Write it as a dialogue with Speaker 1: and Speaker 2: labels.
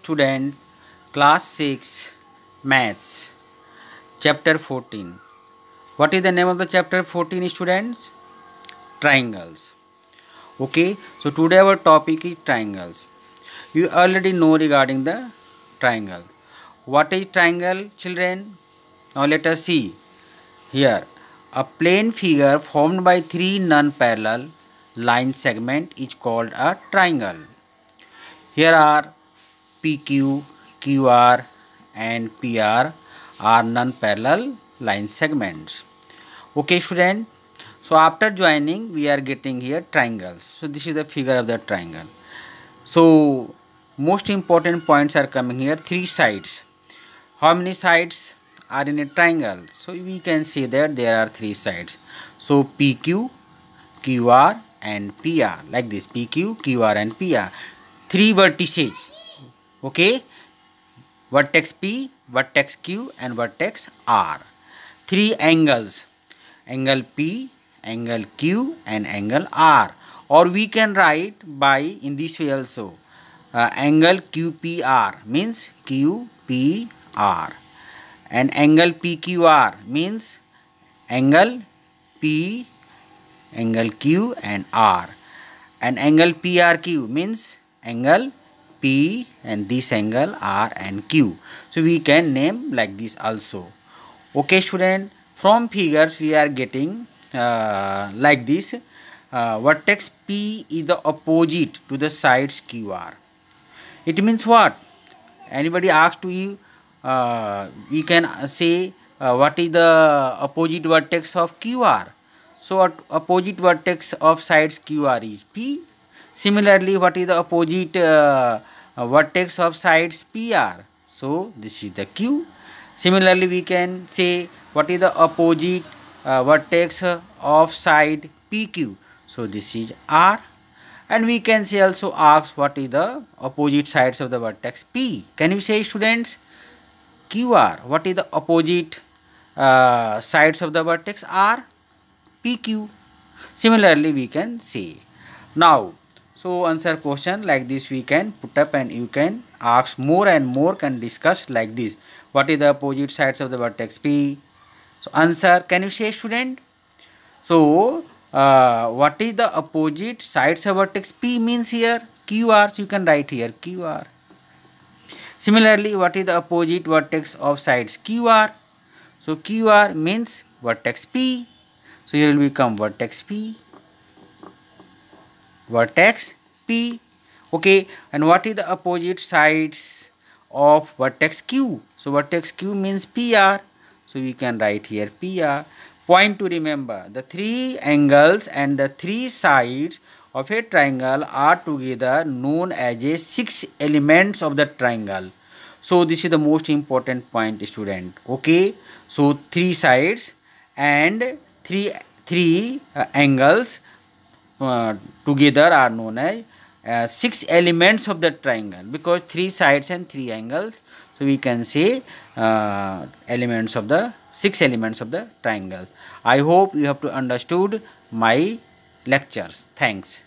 Speaker 1: student class 6 maths chapter 14 what is the name of the chapter 14 students triangles okay so today our topic is triangles you already know regarding the triangle what is triangle children now let us see here a plane figure formed by three non-parallel line segment is called a triangle here are PQ, QR and PR are non-parallel line segments. Okay student. So after joining we are getting here triangles. So this is the figure of the triangle. So most important points are coming here three sides. How many sides are in a triangle? So we can say that there are three sides. So PQ, QR and PR like this PQ, QR and PR. Three vertices okay vertex p vertex q and vertex r three angles angle p angle q and angle r or we can write by in this way also uh, angle qpr means qpr and angle pqr means angle p angle q and r and angle prq means angle P and this angle R and Q. So we can name like this also. Okay student, from figures we are getting uh, like this. Uh, vertex P is the opposite to the sides QR. It means what? Anybody asks to you, uh, we can say uh, what is the opposite vertex of QR. So what opposite vertex of sides QR is P. Similarly, what is the opposite uh, vertex of sides PR. So this is the Q. Similarly, we can say what is the opposite uh, vertex of side PQ. So this is R and we can say also ask what is the opposite sides of the vertex P. Can you say students QR what is the opposite uh, sides of the vertex R PQ. Similarly we can say now so answer question like this we can put up and you can ask more and more can discuss like this what is the opposite sides of the vertex p so answer can you say student so uh, what is the opposite sides of vertex p means here qr so you can write here qr similarly what is the opposite vertex of sides qr so qr means vertex p so here will become vertex p vertex P. Okay, and what is the opposite sides of vertex Q? So vertex Q means PR. So we can write here PR. Point to remember, the three angles and the three sides of a triangle are together known as a six elements of the triangle. So this is the most important point student. Okay, so three sides and three three uh, angles uh, together are known as uh, six elements of the triangle because three sides and three angles so we can say uh, elements of the six elements of the triangle i hope you have to understood my lectures thanks